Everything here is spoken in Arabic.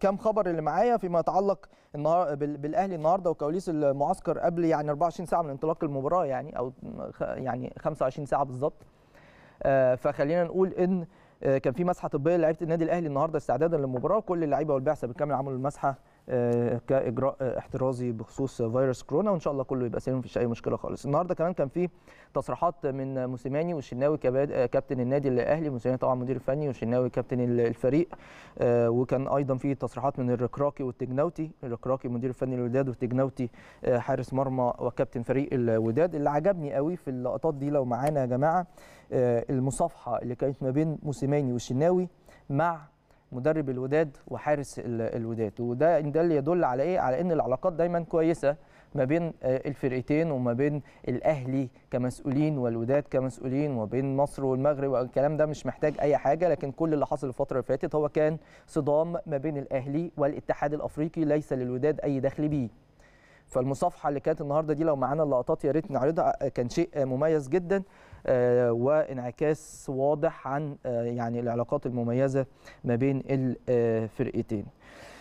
كام خبر اللي معايا فيما يتعلق النهار بالاهلي النهارده وكواليس المعسكر قبل يعني 24 ساعه من انطلاق المباراه يعني او يعني 25 ساعه بالظبط آه، فخلينا نقول ان آه، كان في مسحه طبيه لعيبه النادي الاهلي النهارده استعدادا للمباراه كل اللعيبه والبعثه بالكامل عملوا المسحه آه، كاجراء آه، احترازي بخصوص فيروس كورونا وان شاء الله كله يبقى سليم مفيش اي مشكله خالص النهارده كمان كان في تصريحات من موسيماني والشناوي آه، كابتن النادي الاهلي موسيماني طبعا مدير فني والشناوي كابتن الفريق وكان ايضا في تصريحات من الركراكي والتجناوتي الركراكي مدير فني الوداد والتجناوتي حارس مرمى وكابتن فريق الوداد اللي عجبني قوي في اللقطات دي لو معانا يا جماعه المصافحه اللي كانت ما بين موسيماني والشناوي مع مدرب الوداد وحارس الوداد وده ده اللي يدل على ايه على ان العلاقات دايما كويسه ما بين آه، الفرقتين وما بين الاهلي كمسؤولين والوداد كمسؤولين وبين مصر والمغرب والكلام ده مش محتاج اي حاجه لكن كل اللي حصل الفتره اللي فاتت هو كان صدام ما بين الاهلي والاتحاد الافريقي ليس للوداد اي دخل بيه فالمصافحه اللي كانت النهارده دي لو معانا اللقطات يا ريت نعرضها آه، كان شيء آه، مميز جدا آه، وانعكاس واضح عن يعني العلاقات المميزه ما بين الفرقتين